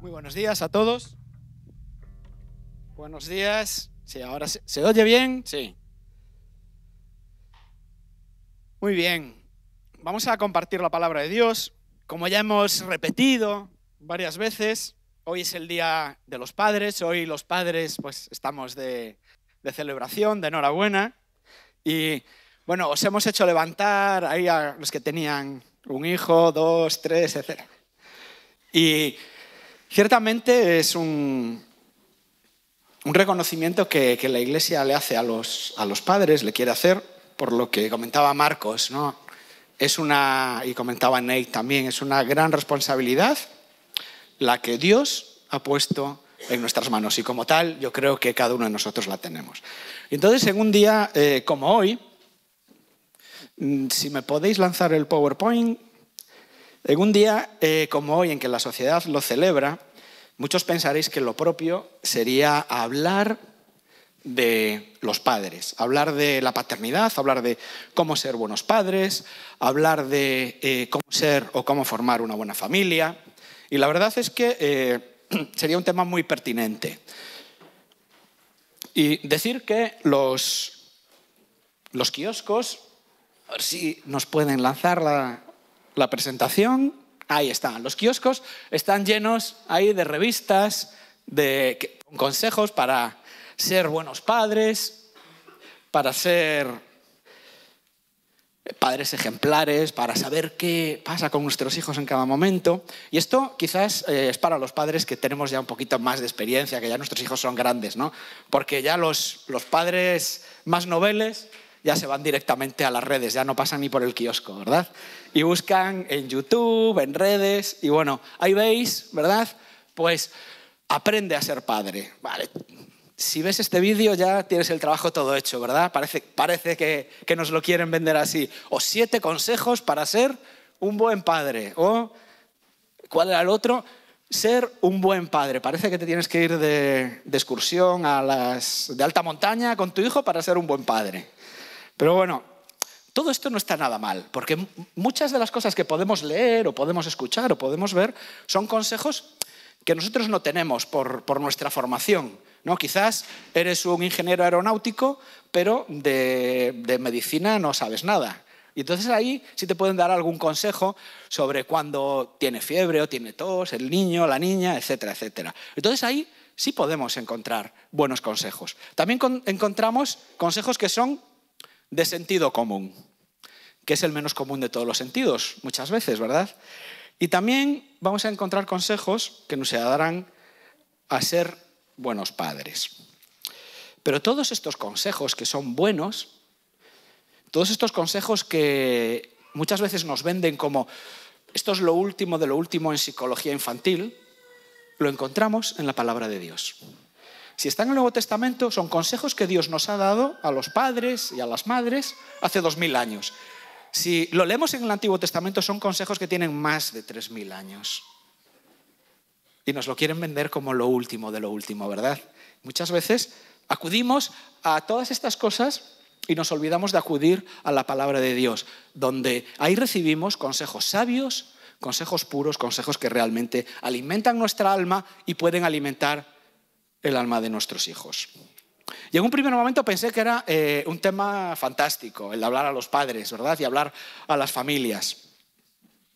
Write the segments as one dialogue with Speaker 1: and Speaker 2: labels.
Speaker 1: Muy buenos días a todos. Buenos días. Sí, ahora se, oye bien. Sí. Muy bien. Vamos a compartir la palabra de Dios. Como ya hemos repetido varias veces, hoy es el Día de los Padres. Hoy los padres pues estamos de, de celebración, de enhorabuena. Y bueno, os hemos hecho levantar ahí a los que tenían un hijo, dos, tres, etc. Y Ciertamente es un, reconocimiento que, la Iglesia le hace a los, padres, le quiere hacer, por lo que comentaba Marcos, ¿no? Es una, y comentaba Nate también, es una gran responsabilidad la que Dios ha puesto en nuestras manos y como tal yo creo que cada uno de nosotros la tenemos. Entonces en un día eh, como hoy, mm, si me podéis lanzar el PowerPoint, en un día eh, como hoy, en que la sociedad lo celebra, muchos pensaréis que lo propio sería hablar de los padres, hablar de la paternidad, hablar de cómo ser buenos padres, hablar de eh, cómo ser o cómo formar una buena familia. Y la verdad es que eh, sería un tema muy pertinente. Y decir que los, los kioscos, a ver si nos pueden lanzar la, la presentación, ahí están. Los kioscos están llenos ahí de revistas, de consejos para ser buenos padres, para ser padres ejemplares, para saber qué pasa con nuestros hijos en cada momento. Y esto quizás eh, es para los padres que tenemos ya un poquito más de experiencia, que ya nuestros hijos son grandes, ¿no? Porque ya los, los padres más noveles ya se van directamente a las redes, ya no pasan ni por el kiosco, ¿verdad? Y buscan en YouTube, en redes, y bueno, ahí veis, ¿verdad? Pues aprende a ser padre, ¿vale? Si ves este vídeo ya tienes el trabajo todo hecho, ¿verdad? Parece, parece que, que nos lo quieren vender así. O siete consejos para ser un buen padre. O, ¿cuál era el otro? ser un buen padre. Parece que te tienes que ir de, de, excursión a las de alta montaña con tu hijo para ser un buen padre. Pero bueno, todo esto no está nada mal, porque muchas de las cosas que podemos leer o podemos escuchar o podemos ver son consejos que nosotros no tenemos por, nuestra formación. ¿no? Quizás eres un ingeniero aeronáutico, pero de, medicina no sabes nada. Y entonces ahí sí te pueden dar algún consejo sobre cuándo tiene fiebre o tiene tos, el niño, la niña, etcétera, etcétera. Entonces ahí sí podemos encontrar buenos consejos. También encontramos consejos que son de sentido común, que es el menos común de todos los sentidos, muchas veces, ¿verdad? Y también vamos a encontrar consejos que nos ayudarán a ser buenos padres. Pero todos estos consejos que son buenos, todos estos consejos que muchas veces nos venden como esto es lo último de lo último en psicología infantil, lo encontramos en la palabra de Dios. Si están en el Nuevo Testamento, son consejos que Dios nos ha dado a los padres y a las madres hace dos mil años. Si lo leemos en el Antiguo Testamento, son consejos que tienen más de tres mil años. Y nos lo quieren vender como lo último de lo último, ¿verdad? Muchas veces acudimos a todas estas cosas y nos olvidamos de acudir a la palabra de Dios, donde ahí recibimos consejos sabios, consejos puros, consejos que realmente alimentan nuestra alma y pueden alimentar el alma de nuestros hijos. Y en un primer momento pensé que era eh, un tema fantástico, el hablar a los padres, ¿verdad? Y hablar a las familias,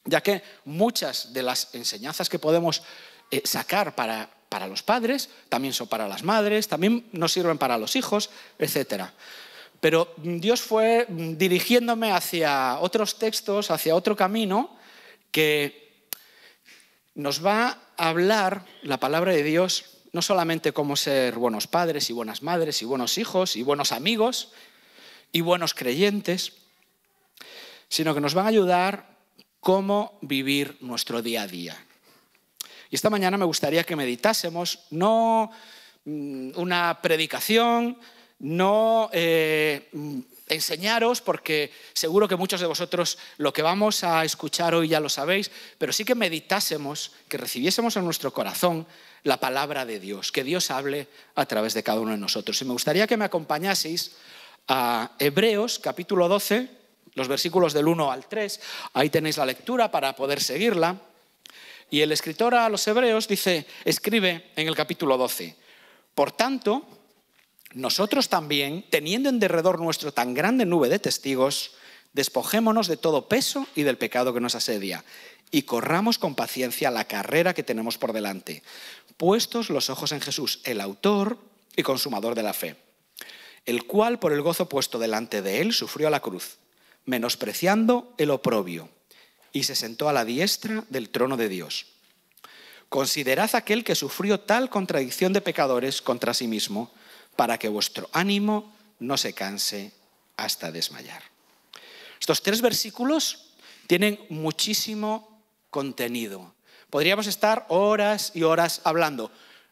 Speaker 1: ya que muchas de las enseñanzas que podemos eh, sacar para, para los padres también son para las madres, también nos sirven para los hijos, etc. Pero Dios fue dirigiéndome hacia otros textos, hacia otro camino que nos va a hablar la palabra de Dios no solamente cómo ser buenos padres y buenas madres y buenos hijos y buenos amigos y buenos creyentes, sino que nos van a ayudar cómo vivir nuestro día a día. Y esta mañana me gustaría que meditásemos, no mm, una predicación, no eh, enseñaros, porque seguro que muchos de vosotros lo que vamos a escuchar hoy ya lo sabéis, pero sí que meditásemos, que recibiésemos en nuestro corazón la palabra de Dios, que Dios hable a través de cada uno de nosotros. Y me gustaría que me acompañaseis a Hebreos capítulo 12, los versículos del 1 al 3, ahí tenéis la lectura para poder seguirla. Y el escritor a los Hebreos dice, escribe en el capítulo 12, por tanto, nosotros también, teniendo en derredor nuestro tan grande nube de testigos, despojémonos de todo peso y del pecado que nos asedia, y corramos con paciencia la carrera que tenemos por delante, puestos los ojos en Jesús, el autor y consumador de la fe, el cual por el gozo puesto delante de él sufrió a la cruz, menospreciando el oprobio, y se sentó a la diestra del trono de Dios. Considerad aquel que sufrió tal contradicción de pecadores contra sí mismo, para que vuestro ánimo no se canse hasta desmayar. Estos tres versículos tienen muchísimo contenido, Podríamos estar horas y horas hablando.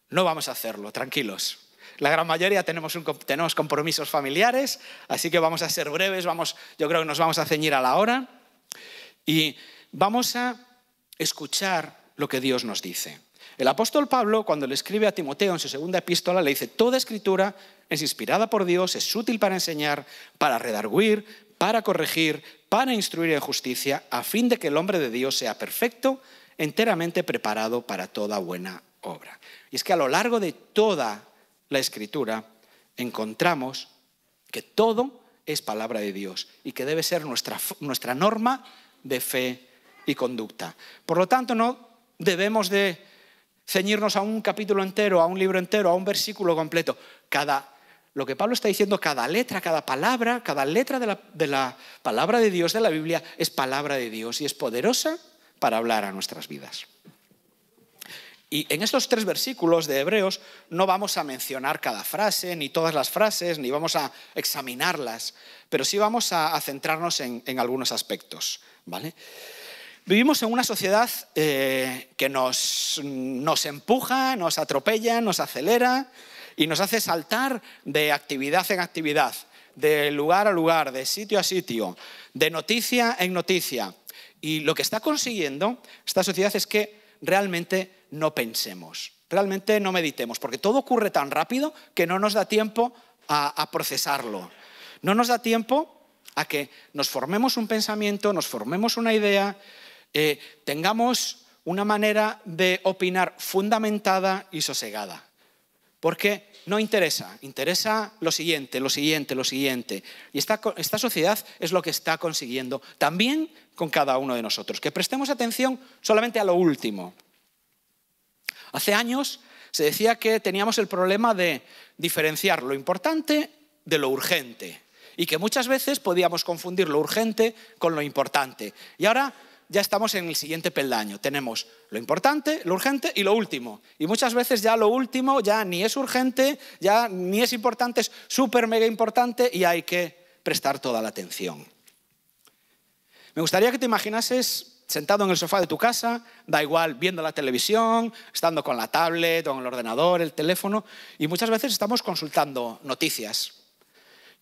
Speaker 1: No vamos a hacerlo, tranquilos. La gran mayoría tenemos, tenemos compromisos familiares, así que vamos a ser breves, vamos, yo creo que nos vamos a ceñir a la hora y vamos a escuchar lo que Dios nos dice. El apóstol Pablo, cuando le escribe a Timoteo en su segunda epístola, le dice, toda escritura es inspirada por Dios, es útil para enseñar, para redarguir, para corregir, para instruir en justicia, a fin de que el hombre de Dios sea perfecto, enteramente preparado para toda buena obra. Y es que a lo largo de toda la escritura encontramos que todo es palabra de Dios y que debe ser nuestra, nuestra norma de fe y conducta. Por lo tanto, no debemos de ceñirnos a un capítulo entero, a un libro entero, a un versículo completo. Cada, lo que Pablo está diciendo, cada letra, cada palabra, cada letra de la, de la palabra de Dios de la Biblia es palabra de Dios y es poderosa para hablar a nuestras vidas. Y en estos tres versículos de Hebreos no vamos a mencionar cada frase, ni todas las frases, ni vamos a examinarlas, pero sí vamos a, centrarnos en, algunos aspectos. Vivimos en una sociedad eh, que nos empuja, nos atropella, nos acelera y nos hace saltar de actividad en actividad, de lugar a lugar, de sitio a sitio, de noticia en noticia, y lo que está consiguiendo esta sociedad es que realmente no pensemos, realmente no meditemos, porque todo ocurre tan rápido que no nos da tiempo a, procesarlo. No nos da tiempo a que nos formemos un pensamiento, nos formemos una idea, eh, tengamos una manera de opinar fundamentada y sosegada. Porque no interesa, interesa lo siguiente, lo siguiente, lo siguiente. Y esta, esta sociedad es lo que está consiguiendo también con cada uno de nosotros, que prestemos atención solamente a lo último. Hace años se decía que teníamos el problema de diferenciar lo importante de lo urgente y que muchas veces podíamos confundir lo urgente con lo importante. Y ahora ya estamos en el siguiente peldaño. Tenemos lo importante, lo urgente y lo último. Y muchas veces ya lo último ya ni es urgente, ya ni es importante, es súper mega importante y hay que prestar toda la atención. Me gustaría que te imaginases sentado en el sofá de tu casa, da igual, viendo la televisión, estando con la tablet, con el ordenador, el teléfono, y muchas veces estamos consultando noticias.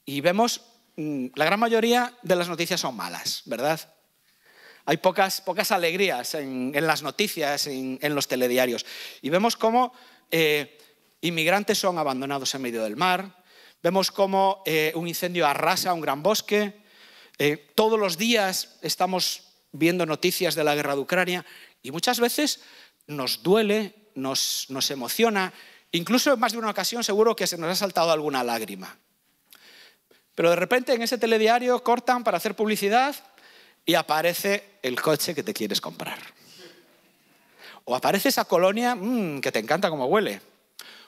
Speaker 1: Y vemos, mm, la gran mayoría de las noticias son malas, ¿verdad? hay pocas, pocas alegrías en, las noticias, en, los telediarios. Y vemos cómo eh, inmigrantes son abandonados en medio del mar, vemos cómo eh, un incendio arrasa un gran bosque, eh, todos los días estamos viendo noticias de la guerra de Ucrania y muchas veces nos duele, nos, nos emociona, incluso en más de una ocasión seguro que se nos ha saltado alguna lágrima. Pero de repente en ese telediario cortan para hacer publicidad y aparece el coche que te quieres comprar. O aparece esa colonia mm, que te encanta como huele.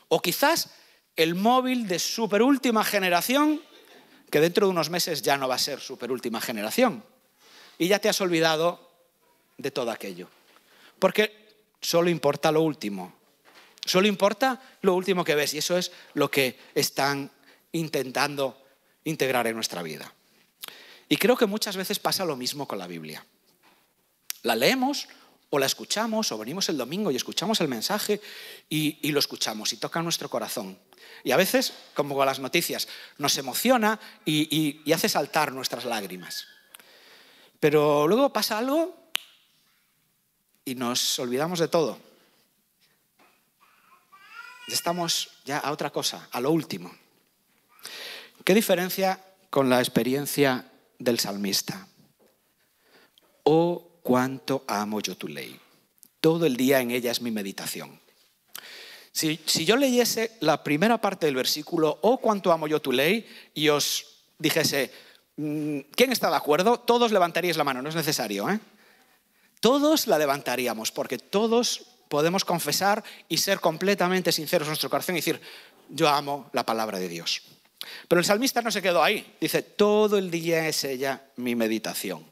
Speaker 1: O quizás el móvil de super última generación, que dentro de unos meses ya no va a ser super última generación. Y ya te has olvidado de todo aquello. Porque solo importa lo último. Solo importa lo último que ves. Y eso es lo que están intentando integrar en nuestra vida. Y creo que muchas veces pasa lo mismo con la Biblia. La leemos o la escuchamos o venimos el domingo y escuchamos el mensaje y, lo escuchamos y toca nuestro corazón. Y a veces, como con las noticias, nos emociona y, y hace saltar nuestras lágrimas. Pero luego pasa algo y nos olvidamos de todo. Estamos ya a otra cosa, a lo último. ¿Qué diferencia con la experiencia del salmista. Oh, cuánto amo yo tu ley. Todo el día en ella es mi meditación. Si, yo leyese la primera parte del versículo, oh, cuánto amo yo tu ley, y os dijese, mm, ¿quién está de acuerdo? Todos levantaríais la mano, no es necesario. ¿eh? Todos la levantaríamos, porque todos podemos confesar y ser completamente sinceros en nuestro corazón y decir, yo amo la palabra de Dios. Pero el salmista no se quedó ahí. Dice, todo el día es ella mi meditación.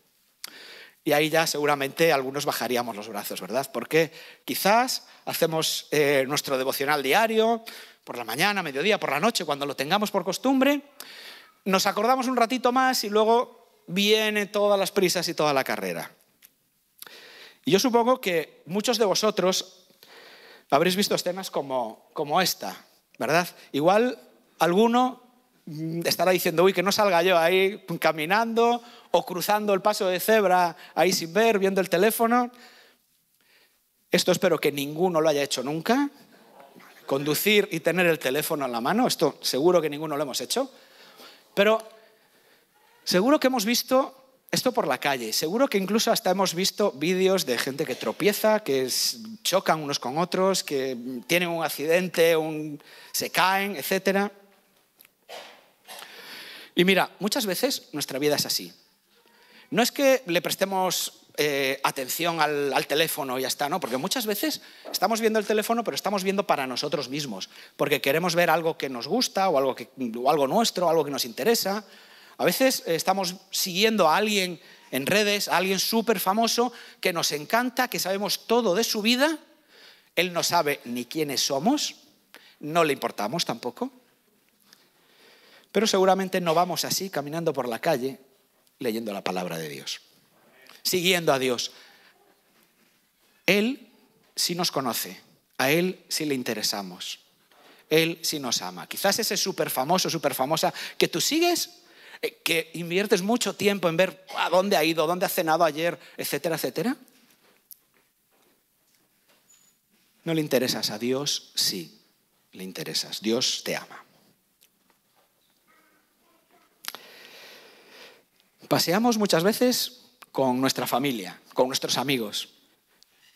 Speaker 1: Y ahí ya seguramente algunos bajaríamos los brazos, ¿verdad? Porque quizás hacemos eh, nuestro devocional diario, por la mañana, mediodía, por la noche, cuando lo tengamos por costumbre, nos acordamos un ratito más y luego viene todas las prisas y toda la carrera. Y yo supongo que muchos de vosotros habréis visto escenas como, como esta, ¿verdad? Igual alguno Mm, estará diciendo, uy, que no salga yo ahí caminando o cruzando el paso de cebra ahí sin ver, viendo el teléfono. Esto espero que ninguno lo haya hecho nunca. Conducir y tener el teléfono en la mano, esto seguro que ninguno lo hemos hecho. Pero seguro que hemos visto esto por la calle, seguro que incluso hasta hemos visto vídeos de gente que tropieza, que chocan unos con otros, que tienen un accidente, se caen, etcétera. Y mira, muchas veces nuestra vida es así. No es que le prestemos eh, atención al, teléfono y ya está, ¿no? Porque muchas veces estamos viendo el teléfono, pero estamos viendo para nosotros mismos, porque queremos ver algo que nos gusta o algo, que, algo nuestro, algo que nos interesa. A veces estamos siguiendo a alguien en redes, a alguien súper famoso que nos encanta, que sabemos todo de su vida. Él no sabe ni quiénes somos, no le importamos tampoco. Pero seguramente no vamos así caminando por la calle leyendo la palabra de Dios, siguiendo a Dios. Él sí nos conoce, a Él sí le interesamos, Él sí nos ama. Quizás ese súper famoso, súper famosa que tú sigues, eh, que inviertes mucho tiempo en ver a dónde ha ido, dónde ha cenado ayer, etcétera, etcétera. No le interesas, a Dios sí le interesas, Dios te ama. Paseamos muchas veces con nuestra familia, con nuestros amigos.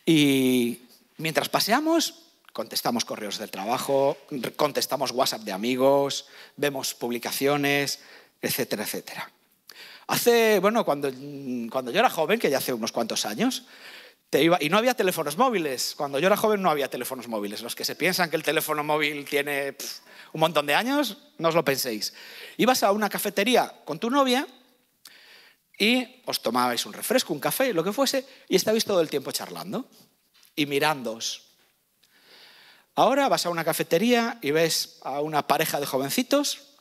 Speaker 1: Y mientras paseamos, contestamos correos del trabajo, contestamos WhatsApp de amigos, vemos publicaciones, etcétera, etcétera. Hace, bueno, cuando, cuando yo era joven, que ya hace unos cuantos años, y no había teléfonos móviles. Cuando yo era joven no había teléfonos móviles. Los que se piensan que el teléfono móvil tiene un montón de años, no os lo penséis. Ibas a una cafetería con tu novia y os tomabais un refresco, un café, lo que fuese, y estabais todo el tiempo charlando y mirándoos. Ahora vas a una cafetería y ves a una pareja de jovencitos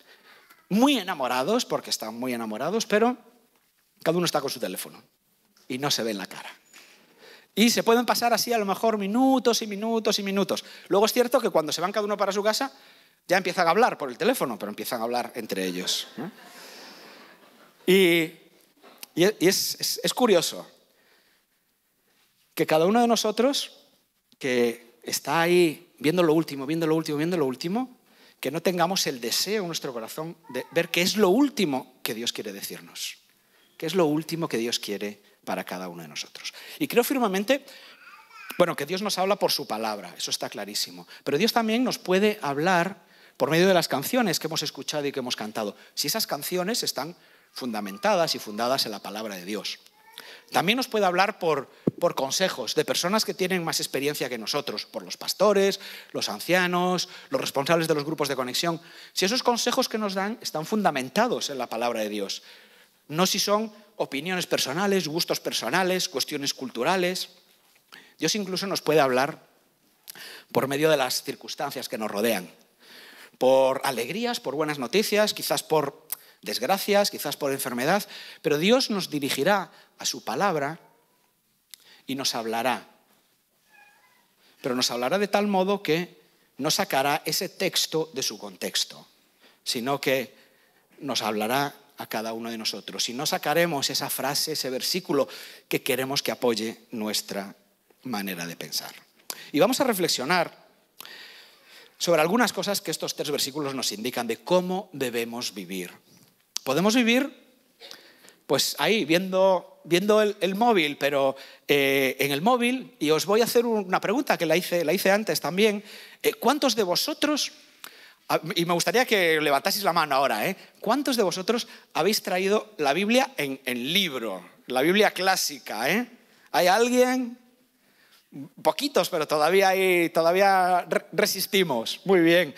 Speaker 1: muy enamorados, porque están muy enamorados, pero cada uno está con su teléfono y no se ve en la cara. Y se pueden pasar así a lo mejor minutos y minutos y minutos. Luego es cierto que cuando se van cada uno para su casa, ya empiezan a hablar por el teléfono, pero empiezan a hablar entre ellos. Y y es, curioso que cada uno de nosotros que está ahí viendo lo último, viendo lo último, viendo lo último, que no tengamos el deseo en nuestro corazón de ver qué es lo último que Dios quiere decirnos, qué es lo último que Dios quiere para cada uno de nosotros. Y creo firmemente, bueno, que Dios nos habla por su palabra, eso está clarísimo, pero Dios también nos puede hablar por medio de las canciones que hemos escuchado y que hemos cantado. Si esas canciones están fundamentadas y fundadas en la palabra de Dios. También nos puede hablar por, por, consejos de personas que tienen más experiencia que nosotros, por los pastores, los ancianos, los responsables de los grupos de conexión. Si esos consejos que nos dan están fundamentados en la palabra de Dios, no si son opiniones personales, gustos personales, cuestiones culturales. Dios incluso nos puede hablar por medio de las circunstancias que nos rodean, por alegrías, por buenas noticias, quizás por desgracias, quizás por enfermedad, pero Dios nos dirigirá a su palabra y nos hablará. Pero nos hablará de tal modo que no sacará ese texto de su contexto, sino que nos hablará a cada uno de nosotros. Y no sacaremos esa frase, ese versículo que queremos que apoye nuestra manera de pensar. Y vamos a reflexionar sobre algunas cosas que estos tres versículos nos indican de cómo debemos vivir Podemos vivir, pues ahí, viendo, viendo el, móvil, pero eh, en el móvil, y os voy a hacer una pregunta que la hice, la hice antes también, eh, ¿cuántos de vosotros, ah, y me gustaría que levantaseis la mano ahora, eh, ¿cuántos de vosotros habéis traído la Biblia en, en libro, la Biblia clásica? ¿Hay alguien? Poquitos, pero todavía, hay, todavía resistimos. Muy bien.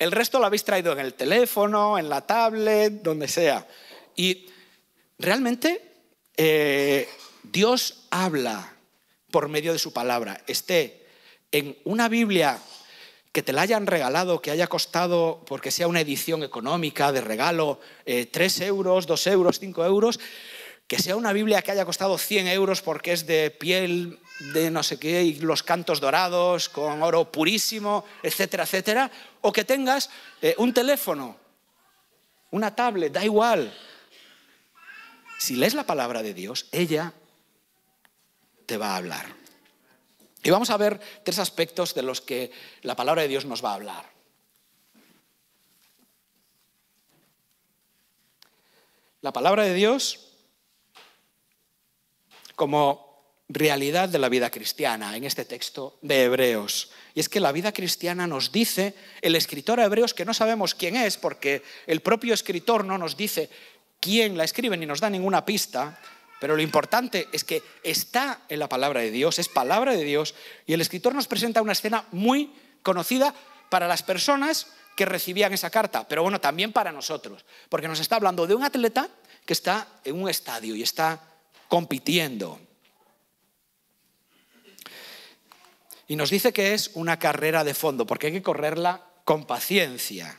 Speaker 1: El resto lo habéis traído en el teléfono, en la tablet, donde sea. Y realmente eh, Dios habla por medio de su palabra. Esté en una Biblia que te la hayan regalado, que haya costado, porque sea una edición económica de regalo, eh, tres 3 euros, 2 euros, 5 euros, que sea una Biblia que haya costado 100 euros porque es de piel de no sé qué y los cantos dorados con oro purísimo, etcétera, etcétera, o que tengas eh, un teléfono, una tablet, da igual. Si lees la palabra de Dios, ella te va a hablar. Y vamos a ver tres aspectos de los que la palabra de Dios nos va a hablar. La palabra de Dios, como realidad de la vida cristiana en este texto de Hebreos. Y es que la vida cristiana nos dice, el escritor a Hebreos, que no sabemos quién es, porque el propio escritor no nos dice quién la escribe ni nos da ninguna pista, pero lo importante es que está en la palabra de Dios, es palabra de Dios, y el escritor nos presenta una escena muy conocida para las personas que recibían esa carta, pero bueno, también para nosotros, porque nos está hablando de un atleta que está en un estadio y está compitiendo. Y nos dice que es una carrera de fondo, porque hay que correrla con paciencia.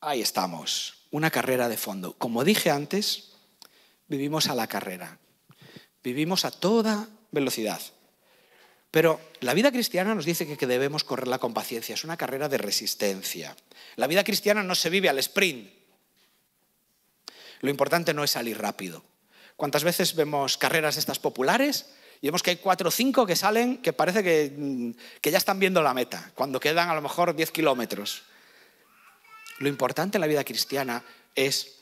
Speaker 1: Ahí estamos, una carrera de fondo. Como dije antes, vivimos a la carrera, vivimos a toda velocidad. Pero la vida cristiana nos dice que debemos correrla con paciencia, es una carrera de resistencia. La vida cristiana no se vive al sprint. Lo importante no es salir rápido, ¿Cuántas veces vemos carreras estas populares? Y vemos que hay cuatro o cinco que salen que parece que, mm, ya están viendo la meta, cuando quedan a lo mejor 10 kilómetros. Lo importante en la vida cristiana es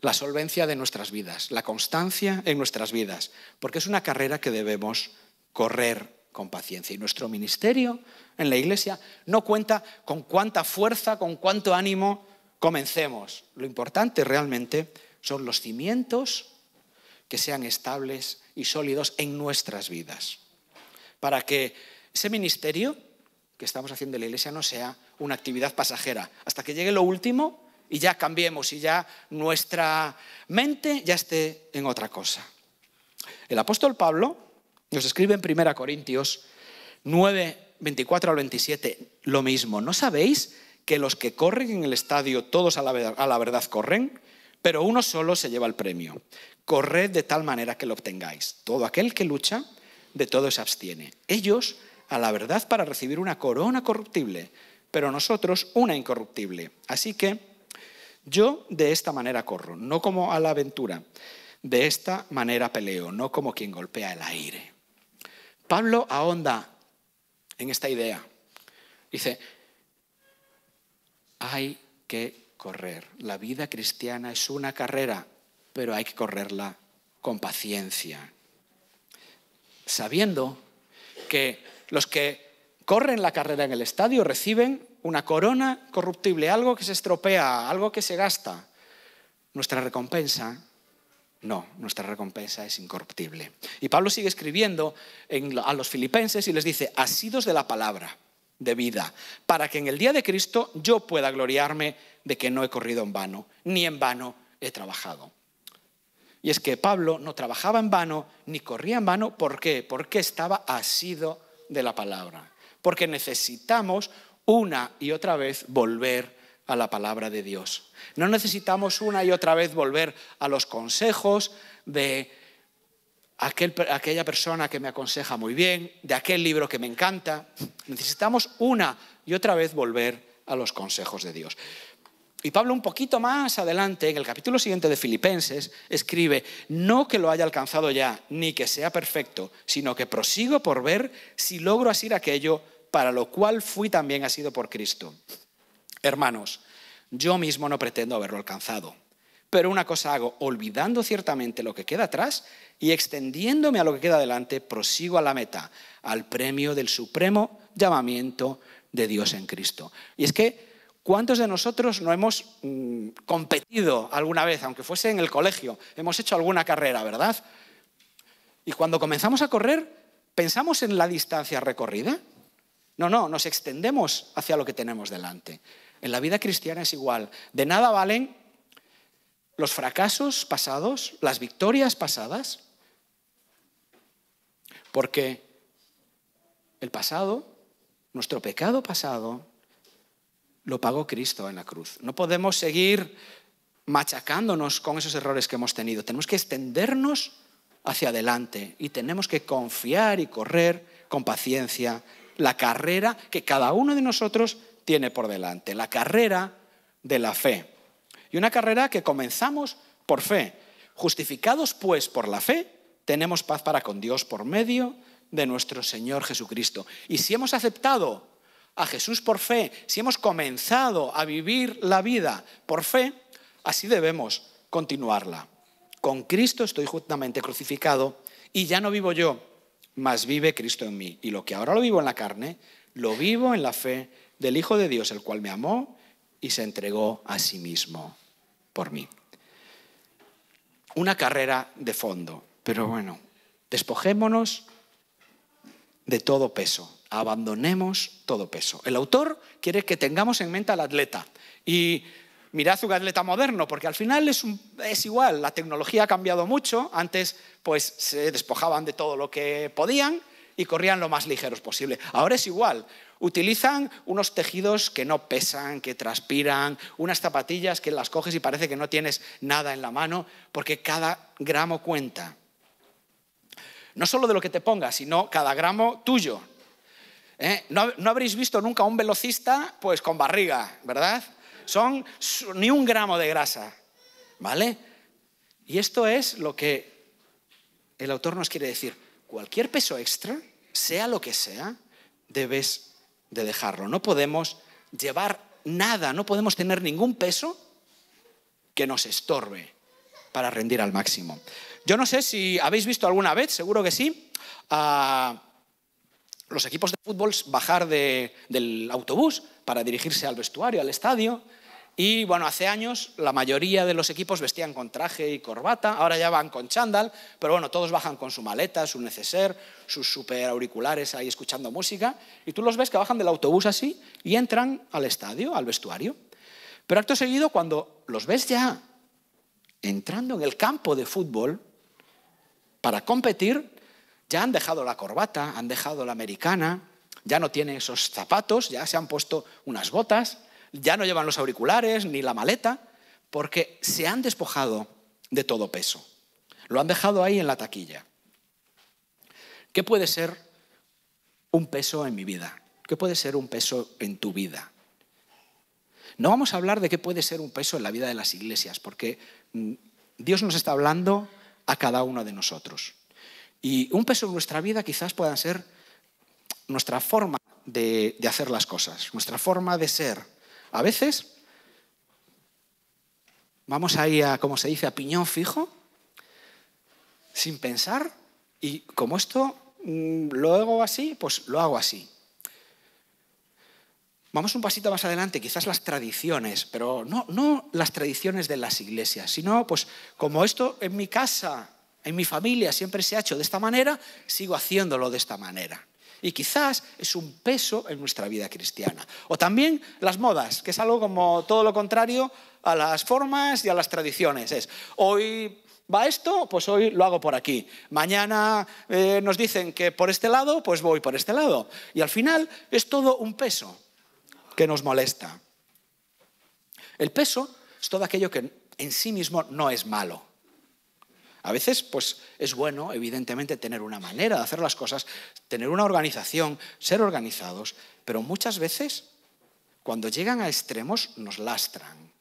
Speaker 1: la solvencia de nuestras vidas, la constancia en nuestras vidas, porque es una carrera que debemos correr con paciencia. Y nuestro ministerio en la iglesia no cuenta con cuánta fuerza, con cuánto ánimo comencemos. Lo importante realmente son los cimientos que sean estables y sólidos en nuestras vidas, para que ese ministerio que estamos haciendo en la iglesia no sea una actividad pasajera, hasta que llegue lo último y ya cambiemos y ya nuestra mente ya esté en otra cosa. El apóstol Pablo nos escribe en 1 Corintios 9, 24 al 27 lo mismo. ¿No sabéis que los que corren en el estadio todos a la, a la verdad corren? Pero uno solo se lleva el premio. Corred de tal manera que lo obtengáis. Todo aquel que lucha, de todo se abstiene. Ellos, a la verdad, para recibir una corona corruptible, pero nosotros una incorruptible. Así que yo de esta manera corro, no como a la aventura. De esta manera peleo, no como quien golpea el aire. Pablo ahonda en esta idea. Dice, hay que correr. La vida cristiana es una carrera, pero hay que correrla con paciencia, sabiendo que los que corren la carrera en el estadio reciben una corona corruptible, algo que se estropea, algo que se gasta. Nuestra recompensa, no, nuestra recompensa es incorruptible. Y Pablo sigue escribiendo a los filipenses y les dice, asidos de la palabra de vida, para que en el día de Cristo yo pueda gloriarme de que no he corrido en vano, ni en vano he trabajado. Y es que Pablo no trabajaba en vano, ni corría en vano, ¿por qué? Porque estaba asido de la palabra, porque necesitamos una y otra vez volver a la palabra de Dios. No necesitamos una y otra vez volver a los consejos de aquel, aquella persona que me aconseja muy bien, de aquel libro que me encanta. Necesitamos una y otra vez volver a los consejos de Dios. Y Pablo un poquito más adelante, en el capítulo siguiente de Filipenses, escribe, no que lo haya alcanzado ya, ni que sea perfecto, sino que prosigo por ver si logro asir aquello para lo cual fui también asido por Cristo. Hermanos, yo mismo no pretendo haberlo alcanzado pero una cosa hago, olvidando ciertamente lo que queda atrás y extendiéndome a lo que queda adelante, prosigo a la meta, al premio del supremo llamamiento de Dios en Cristo. Y es que, ¿cuántos de nosotros no hemos mm, competido alguna vez, aunque fuese en el colegio? Hemos hecho alguna carrera, ¿verdad? Y cuando comenzamos a correr, ¿pensamos en la distancia recorrida? No, no, nos extendemos hacia lo que tenemos delante. En la vida cristiana es igual. De nada valen los fracasos pasados, las victorias pasadas, porque el pasado, nuestro pecado pasado, lo pagó Cristo en la cruz. No podemos seguir machacándonos con esos errores que hemos tenido. Tenemos que extendernos hacia adelante y tenemos que confiar y correr con paciencia la carrera que cada uno de nosotros tiene por delante, la carrera de la fe y una carrera que comenzamos por fe. Justificados pues por la fe, tenemos paz para con Dios por medio de nuestro Señor Jesucristo. Y si hemos aceptado a Jesús por fe, si hemos comenzado a vivir la vida por fe, así debemos continuarla. Con Cristo estoy justamente crucificado y ya no vivo yo, mas vive Cristo en mí. Y lo que ahora lo vivo en la carne, lo vivo en la fe del Hijo de Dios, el cual me amó y se entregó a sí mismo por mí. Una carrera de fondo, pero bueno, despojémonos de todo peso, abandonemos todo peso. El autor quiere que tengamos en mente al atleta y mirad un atleta moderno, porque al final es, es, igual, la tecnología ha cambiado mucho, antes pues se despojaban de todo lo que podían y corrían lo más ligeros posible. Ahora es igual. Utilizan unos tejidos que no pesan, que transpiran, unas zapatillas que las coges y parece que no tienes nada en la mano, porque cada gramo cuenta. No solo de lo que te pongas, sino cada gramo tuyo. ¿Eh? No, habréis visto nunca un velocista pues con barriga, ¿verdad? Son ni un gramo de grasa, ¿vale? Y esto es lo que el autor nos quiere decir. Cualquier peso extra sea lo que sea, debes de dejarlo. No podemos llevar nada, no podemos tener ningún peso que nos estorbe para rendir al máximo. Yo no sé si habéis visto alguna vez, seguro que sí, a los equipos de fútbol bajar del autobús para dirigirse al vestuario, al estadio, y bueno, hace años la mayoría de los equipos vestían con traje y corbata, ahora ya van con chándal, pero bueno, todos bajan con su maleta, su neceser, sus super auriculares ahí escuchando música, y tú los ves que bajan del autobús así y entran al estadio, al vestuario. Pero acto seguido, cuando los ves ya entrando en el campo de fútbol para competir, ya han dejado la corbata, han dejado la americana, ya no tienen esos zapatos, ya se han puesto unas botas ya no llevan los auriculares ni la maleta, porque se han despojado de todo peso. Lo han dejado ahí en la taquilla. ¿Qué puede ser un peso en mi vida? ¿Qué puede ser un peso en tu vida? No vamos a hablar de qué puede ser un peso en la vida de las iglesias, porque mm, Dios nos está hablando a cada uno de nosotros. Y un peso en nuestra vida quizás pueda ser nuestra forma de, de hacer las cosas, nuestra forma de ser, a veces vamos ahí a, como se dice, a piñón fijo, sin pensar, y como esto mm, lo hago así, pues lo hago así. Vamos un pasito más adelante, quizás las tradiciones, pero no, no las tradiciones de las iglesias, sino pues como esto en mi casa, en mi familia siempre se ha hecho de esta manera, sigo haciéndolo de esta manera y quizás es un peso en nuestra vida cristiana. O también las modas, que es algo como todo lo contrario a las formas y a las tradiciones. Es hoy va esto, pues hoy lo hago por aquí. Mañana eh, nos dicen que por este lado, pues voy por este lado. Y al final es todo un peso que nos molesta. El peso es todo aquello que en sí mismo no es malo. A veces, pues es bueno, evidentemente, tener una manera de hacer las cosas, tener una organización, ser organizados, pero muchas veces, cuando llegan a extremos, nos lastran.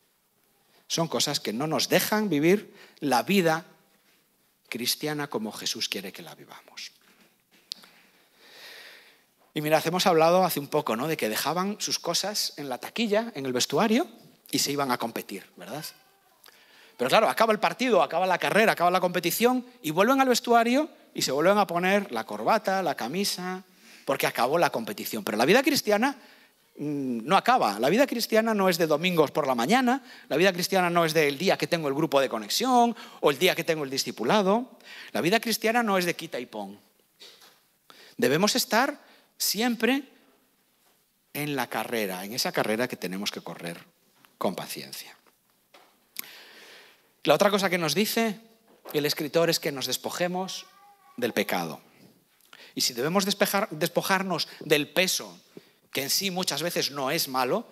Speaker 1: Son cosas que no nos dejan vivir la vida cristiana como Jesús quiere que la vivamos. Y mira, hemos hablado hace un poco, ¿no? De que dejaban sus cosas en la taquilla, en el vestuario, y se iban a competir, ¿verdad? Pero claro, acaba el partido, acaba la carrera, acaba la competición y vuelven al vestuario y se vuelven a poner la corbata, la camisa, porque acabó la competición. Pero la vida cristiana mm, no acaba. La vida cristiana no es de domingos por la mañana, la vida cristiana no es del día que tengo el grupo de conexión o el día que tengo el discipulado. La vida cristiana no es de quita y pon. Debemos estar siempre en la carrera, en esa carrera que tenemos que correr con paciencia. La otra cosa que nos dice el escritor es que nos despojemos del pecado. Y si debemos despojarnos del peso, que en sí muchas veces no es malo,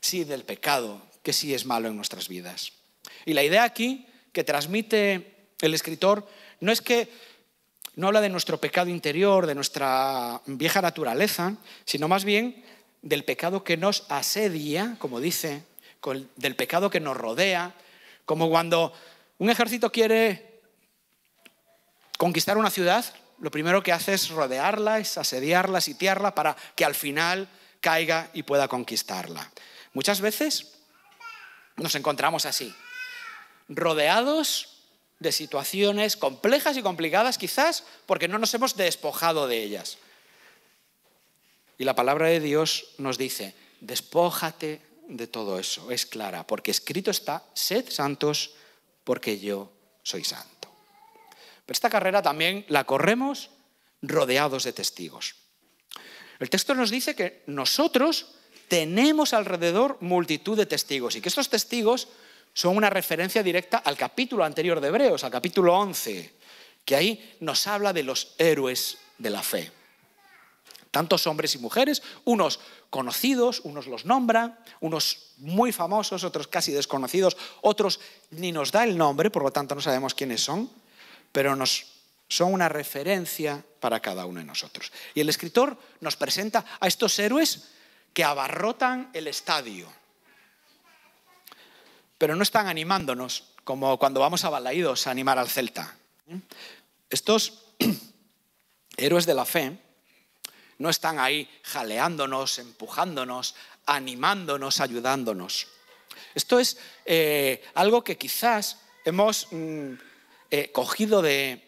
Speaker 1: sí del pecado, que sí es malo en nuestras vidas. Y la idea aquí que transmite el escritor no es que no habla de nuestro pecado interior, de nuestra vieja naturaleza, sino más bien del pecado que nos asedia, como dice, del pecado que nos rodea, como cuando un ejército quiere conquistar una ciudad, lo primero que hace es rodearla, es asediarla, sitiarla para que al final caiga y pueda conquistarla. Muchas veces nos encontramos así, rodeados de situaciones complejas y complicadas quizás porque no nos hemos despojado de ellas. Y la palabra de Dios nos dice, despójate de todo eso es clara, porque escrito está, sed santos porque yo soy santo. Pero esta carrera también la corremos rodeados de testigos. El texto nos dice que nosotros tenemos alrededor multitud de testigos y que estos testigos son una referencia directa al capítulo anterior de Hebreos, al capítulo 11, que ahí nos habla de los héroes de la fe tantos hombres y mujeres, unos conocidos, unos los nombra, unos muy famosos, otros casi desconocidos, otros ni nos da el nombre, por lo tanto no sabemos quiénes son, pero nos son una referencia para cada uno de nosotros. Y el escritor nos presenta a estos héroes que abarrotan el estadio, pero no están animándonos como cuando vamos a Balaídos a animar al Celta. Estos héroes de la fe no están ahí jaleándonos, empujándonos, animándonos, ayudándonos. Esto es eh, algo que quizás hemos mm, eh, cogido de,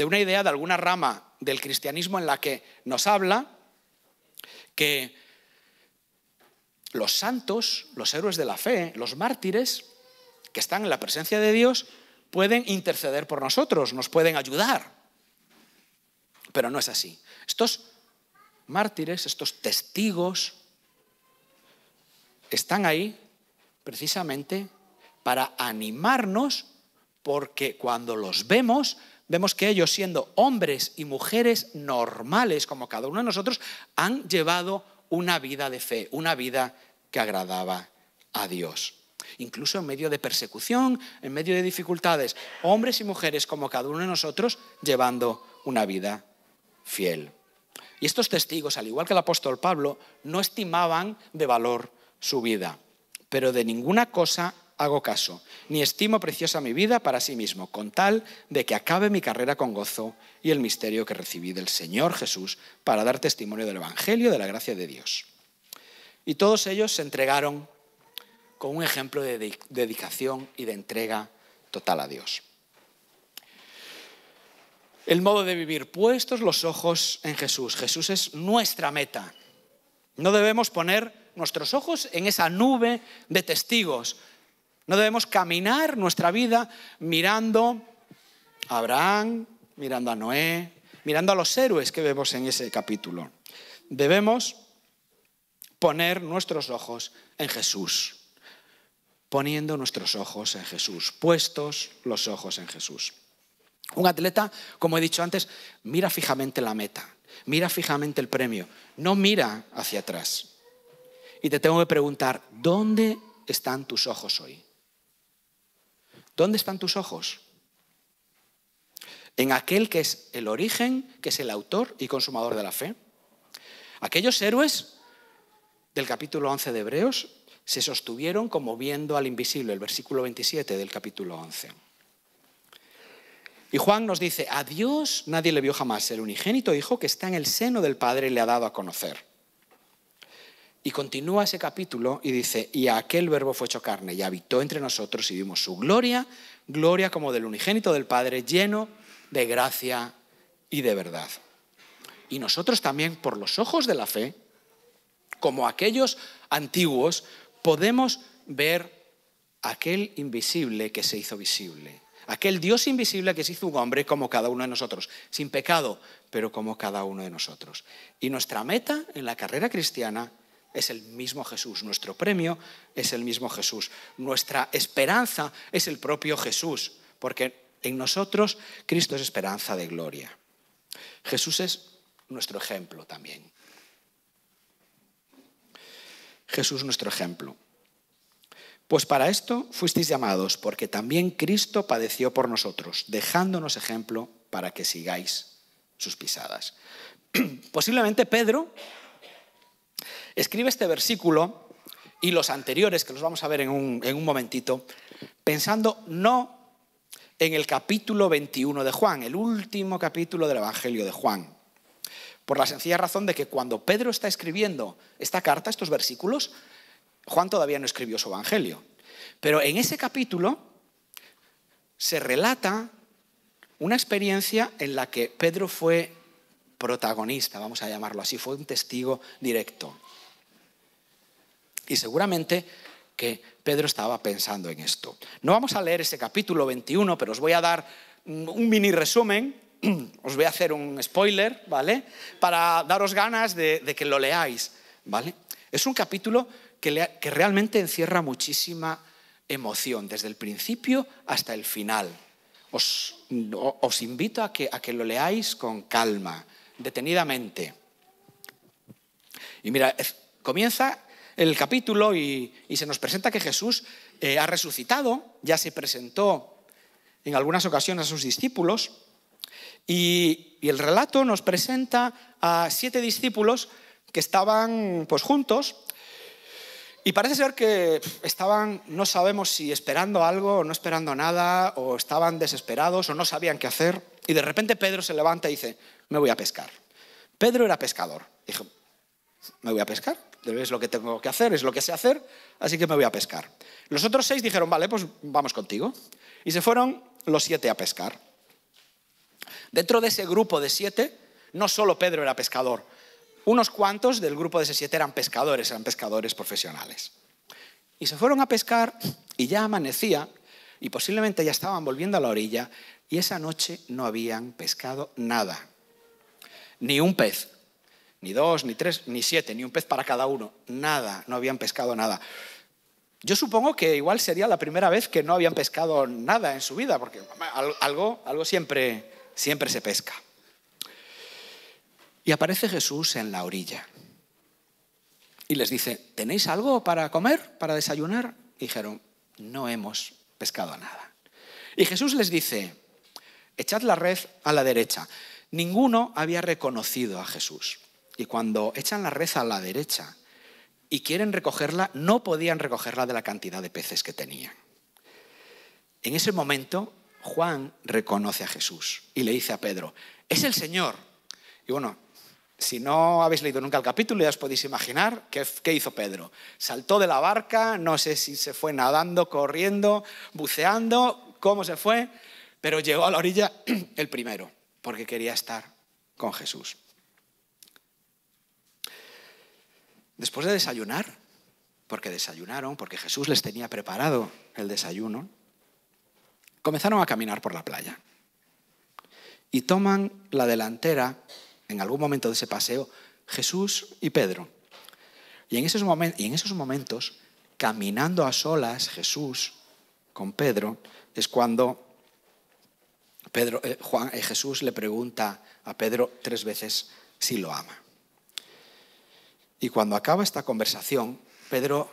Speaker 1: una idea de alguna rama del cristianismo en la que nos habla que los santos, los héroes de la fe, los mártires, que están en la presencia de Dios, pueden interceder por nosotros, nos pueden ayudar. Pero no es así. Estos mártires, estos testigos, están ahí precisamente para animarnos porque cuando los vemos, vemos que ellos siendo hombres y mujeres normales como cada uno de nosotros, han llevado una vida de fe, una vida que agradaba a Dios. Incluso en medio de persecución, en medio de dificultades, hombres y mujeres como cada uno de nosotros llevando una vida fiel. Y estos testigos, al igual que el apóstol Pablo, no estimaban de valor su vida, pero de ninguna cosa hago caso, ni estimo preciosa mi vida para sí mismo, con tal de que acabe mi carrera con gozo y el misterio que recibí del Señor Jesús para dar testimonio del Evangelio de la gracia de Dios. Y todos ellos se entregaron con un ejemplo de dedicación y de entrega total a Dios el modo de vivir, puestos los ojos en Jesús. Jesús es nuestra meta. No debemos poner nuestros ojos en esa nube de testigos. No debemos caminar nuestra vida mirando a Abraham, mirando a Noé, mirando a los héroes que vemos en ese capítulo. Debemos poner nuestros ojos en Jesús, poniendo nuestros ojos en Jesús, puestos los ojos en Jesús. Un atleta, como he dicho antes, mira fijamente la meta, mira fijamente el premio, no mira hacia atrás. Y te tengo que preguntar, ¿dónde están tus ojos hoy? ¿Dónde están tus ojos? En aquel que es el origen, que es el autor y consumador de la fe. Aquellos héroes del capítulo 11 de Hebreos se sostuvieron como viendo al invisible, el versículo 27 del capítulo 11. Y Juan nos dice, a Dios nadie le vio jamás, el unigénito Hijo que está en el seno del Padre le ha dado a conocer. Y continúa ese capítulo y dice, y aquel verbo fue hecho carne y habitó entre nosotros y vimos su gloria, gloria como del unigénito del Padre, lleno de gracia y de verdad. Y nosotros también, por los ojos de la fe, como aquellos antiguos, podemos ver aquel invisible que se hizo visible, aquel Dios invisible que se hizo un hombre como cada uno de nosotros, sin pecado, pero como cada uno de nosotros. Y nuestra meta en la carrera cristiana es el mismo Jesús, nuestro premio es el mismo Jesús, nuestra esperanza es el propio Jesús, porque en nosotros Cristo es esperanza de gloria. Jesús es nuestro ejemplo también. Jesús nuestro ejemplo. Pues para esto fuisteis llamados, porque también Cristo padeció por nosotros, dejándonos ejemplo para que sigáis sus pisadas. Posiblemente Pedro escribe este versículo y los anteriores, que los vamos a ver en un, momentito, pensando no en el capítulo 21 de Juan, el último capítulo del Evangelio de Juan, por la sencilla razón de que cuando Pedro está escribiendo esta carta, estos versículos, Juan todavía no escribió su Evangelio, pero en ese capítulo se relata una experiencia en la que Pedro fue protagonista, vamos a llamarlo así, fue un testigo directo. Y seguramente que Pedro estaba pensando en esto. No vamos a leer ese capítulo 21, pero os voy a dar un mini resumen, os voy a hacer un spoiler, ¿vale? Para daros ganas de, que lo leáis, ¿vale? Es un capítulo que, realmente encierra muchísima emoción, desde el principio hasta el final. Os, invito a que, a que lo leáis con calma, detenidamente. Y mira, comienza el capítulo y, se nos presenta que Jesús eh, ha resucitado, ya se presentó en algunas ocasiones a sus discípulos, y, el relato nos presenta a siete discípulos que estaban pues, juntos y parece ser que estaban, no sabemos si esperando algo o no esperando nada, o estaban desesperados o no sabían qué hacer. Y de repente Pedro se levanta y dice, me voy a pescar. Pedro era pescador. Dijo, me voy a pescar, es lo que tengo que hacer, es lo que sé hacer, así que me voy a pescar. Los otros seis dijeron, vale, pues vamos contigo. Y se fueron los siete a pescar. Dentro de ese grupo de siete, no solo Pedro era pescador, unos cuantos del grupo de ese siete eran pescadores, eran pescadores profesionales. Y se fueron a pescar y ya amanecía y posiblemente ya estaban volviendo a la orilla y esa noche no habían pescado nada. Ni un pez, ni dos, ni tres, ni siete, ni un pez para cada uno. Nada, no habían pescado nada. Yo supongo que igual sería la primera vez que no habían pescado nada en su vida, porque algo, algo siempre, siempre se pesca. Y aparece Jesús en la orilla. Y les dice, ¿tenéis algo para comer, para desayunar? dijeron, no hemos pescado nada. Y Jesús les dice, echad la red a la derecha. Ninguno había reconocido a Jesús. Y cuando echan la red a la derecha y quieren recogerla, no podían recogerla de la cantidad de peces que tenían. En ese momento, Juan reconoce a Jesús y le dice a Pedro, es el Señor. Y bueno, si no habéis leído nunca el capítulo, ya os podéis imaginar qué, hizo Pedro. Saltó de la barca, no sé si se fue nadando, corriendo, buceando, cómo se fue, pero llegó a la orilla el primero, porque quería estar con Jesús. Después de desayunar, porque desayunaron, porque Jesús les tenía preparado el desayuno, comenzaron a caminar por la playa. Y toman la delantera en algún momento de ese paseo, Jesús y Pedro. Y en esos, momentos, caminando a solas, Jesús con Pedro, es cuando Pedro, eh, Juan, eh, Jesús le pregunta a Pedro tres veces si lo ama. Y cuando acaba esta conversación, Pedro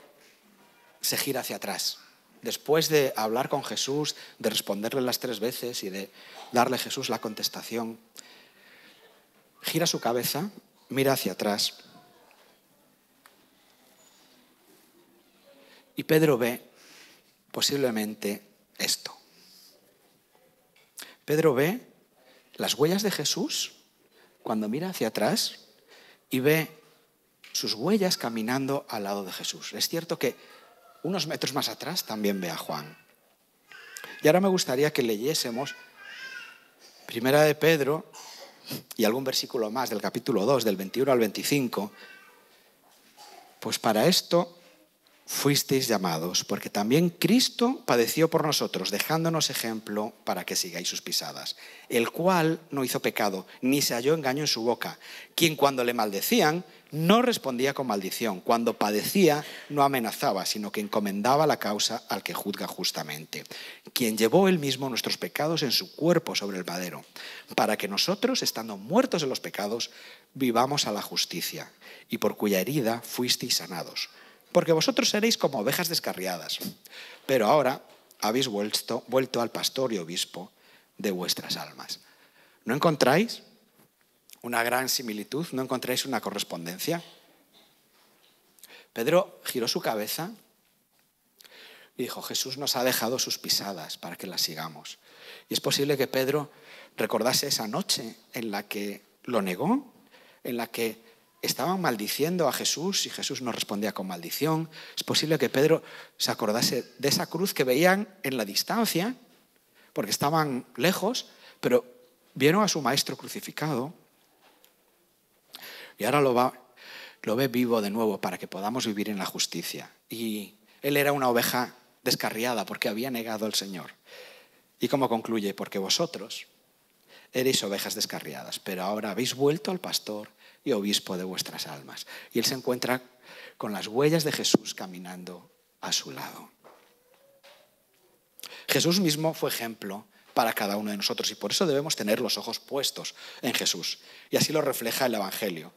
Speaker 1: se gira hacia atrás. Después de hablar con Jesús, de responderle las tres veces y de darle Jesús la contestación, gira su cabeza, mira hacia atrás. Y Pedro ve posiblemente esto. Pedro ve las huellas de Jesús cuando mira hacia atrás y ve sus huellas caminando al lado de Jesús. Es cierto que unos metros más atrás también ve a Juan. Y ahora me gustaría que leyésemos Primera de Pedro y algún versículo más del capítulo 2, del 21 al 25, pues para esto fuisteis llamados, porque también Cristo padeció por nosotros, dejándonos ejemplo para que sigáis sus pisadas, el cual no hizo pecado, ni se halló engaño en su boca, quien cuando le maldecían no respondía con maldición, cuando padecía no amenazaba, sino que encomendaba la causa al que juzga justamente, quien llevó él mismo nuestros pecados en su cuerpo sobre el madero, para que nosotros, estando muertos en los pecados, vivamos a la justicia, y por cuya herida fuisteis sanados porque vosotros seréis como ovejas descarriadas. Pero ahora habéis vuelto, al pastor y obispo de vuestras almas. ¿No encontráis una gran similitud? ¿No encontráis una correspondencia? Pedro giró su cabeza y dijo, Jesús nos ha dejado sus pisadas para que las sigamos. Y es posible que Pedro recordase esa noche en la que lo negó, en la que estaban maldiciendo a Jesús y Jesús no respondía con maldición. Es posible que Pedro se acordase de esa cruz que veían en la distancia, porque estaban lejos, pero vieron a su maestro crucificado y ahora lo, va, lo ve vivo de nuevo para que podamos vivir en la justicia. Y él era una oveja descarriada porque había negado al Señor. Y como concluye, porque vosotros erais ovejas descarriadas, pero ahora habéis vuelto al pastor y obispo de vuestras almas. Y él se encuentra con las huellas de Jesús caminando a su lado. Jesús mismo fue ejemplo para cada uno de nosotros y por eso debemos tener los ojos puestos en Jesús. Y así lo refleja el Evangelio.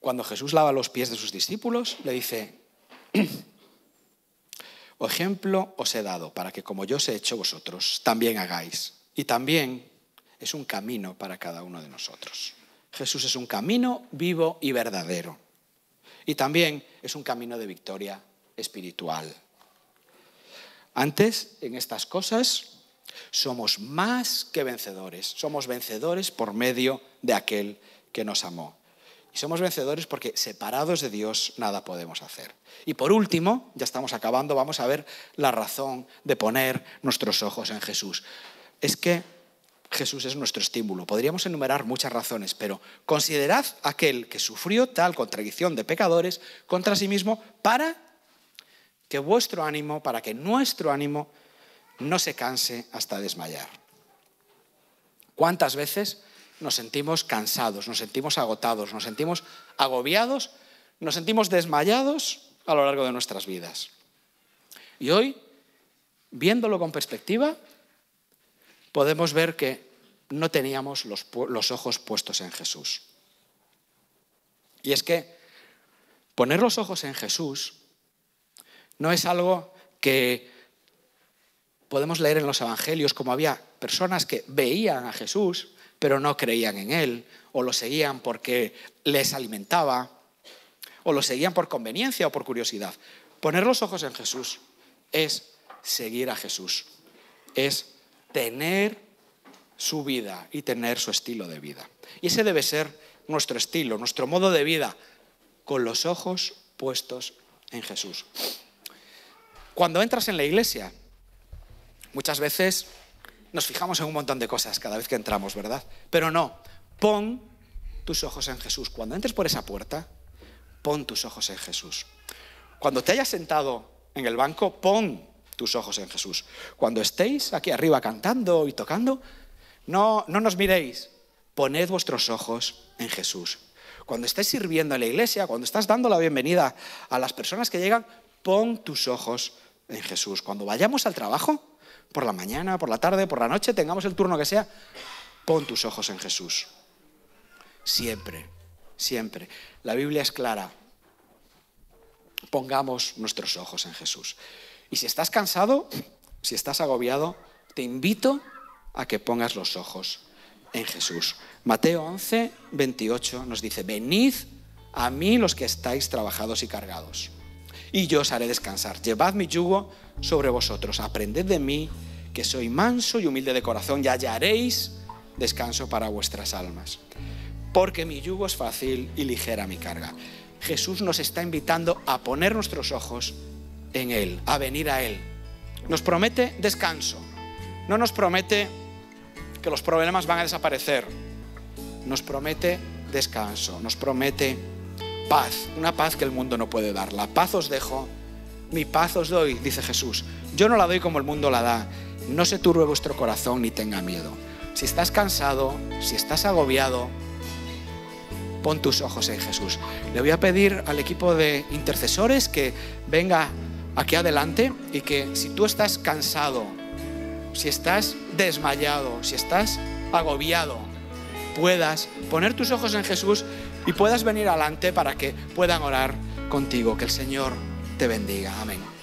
Speaker 1: Cuando Jesús lava los pies de sus discípulos, le dice, ejemplo os he dado para que como yo os he hecho vosotros, también hagáis. Y también es un camino para cada uno de nosotros. Jesús es un camino vivo y verdadero. Y también es un camino de victoria espiritual. Antes, en estas cosas, somos más que vencedores. Somos vencedores por medio de aquel que nos amó. Y somos vencedores porque separados de Dios nada podemos hacer. Y por último, ya estamos acabando, vamos a ver la razón de poner nuestros ojos en Jesús. Es que Jesús es nuestro estímulo. Podríamos enumerar muchas razones, pero considerad aquel que sufrió tal contradicción de pecadores contra sí mismo para que vuestro ánimo, para que nuestro ánimo no se canse hasta desmayar. ¿Cuántas veces nos sentimos cansados, nos sentimos agotados, nos sentimos agobiados, nos sentimos desmayados a lo largo de nuestras vidas? Y hoy, viéndolo con perspectiva, podemos ver que no teníamos los, ojos puestos en Jesús. Y es que poner los ojos en Jesús no es algo que podemos leer en los evangelios como había personas que veían a Jesús, pero no creían en él, o lo seguían porque les alimentaba, o lo seguían por conveniencia o por curiosidad. Poner los ojos en Jesús es seguir a Jesús, es tener su vida y tener su estilo de vida. Y ese debe ser nuestro estilo, nuestro modo de vida, con los ojos puestos en Jesús. Cuando entras en la iglesia, muchas veces nos fijamos en un montón de cosas cada vez que entramos, ¿verdad? Pero no, pon tus ojos en Jesús. Cuando entres por esa puerta, pon tus ojos en Jesús. Cuando te hayas sentado en el banco, pon tus ojos en Jesús. Cuando estéis aquí arriba cantando y tocando, no, no nos miréis, poned vuestros ojos en Jesús. Cuando estéis sirviendo en la iglesia, cuando estás dando la bienvenida a las personas que llegan, pon tus ojos en Jesús. Cuando vayamos al trabajo, por la mañana, por la tarde, por la noche, tengamos el turno que sea, pon tus ojos en Jesús. Siempre, siempre. La Biblia es clara. Pongamos nuestros ojos en Jesús. Y si estás cansado, si estás agobiado, te invito a que pongas los ojos en Jesús. Mateo 11, 28 nos dice, venid a mí los que estáis trabajados y cargados, y yo os haré descansar. Llevad mi yugo sobre vosotros, aprended de mí, que soy manso y humilde de corazón, y hallaréis descanso para vuestras almas. Porque mi yugo es fácil y ligera mi carga. Jesús nos está invitando a poner nuestros ojos en Él, a venir a Él. Nos promete descanso, no nos promete que los problemas van a desaparecer, nos promete descanso, nos promete paz, una paz que el mundo no puede dar. La paz os dejo, mi paz os doy, dice Jesús. Yo no la doy como el mundo la da. No se turbe vuestro corazón ni tenga miedo. Si estás cansado, si estás agobiado, pon tus ojos en Jesús. Le voy a pedir al equipo de intercesores que venga aquí adelante y que si tú estás cansado, si estás desmayado, si estás agobiado, puedas poner tus ojos en Jesús y puedas venir adelante para que puedan orar contigo. Que el Señor te bendiga. Amén.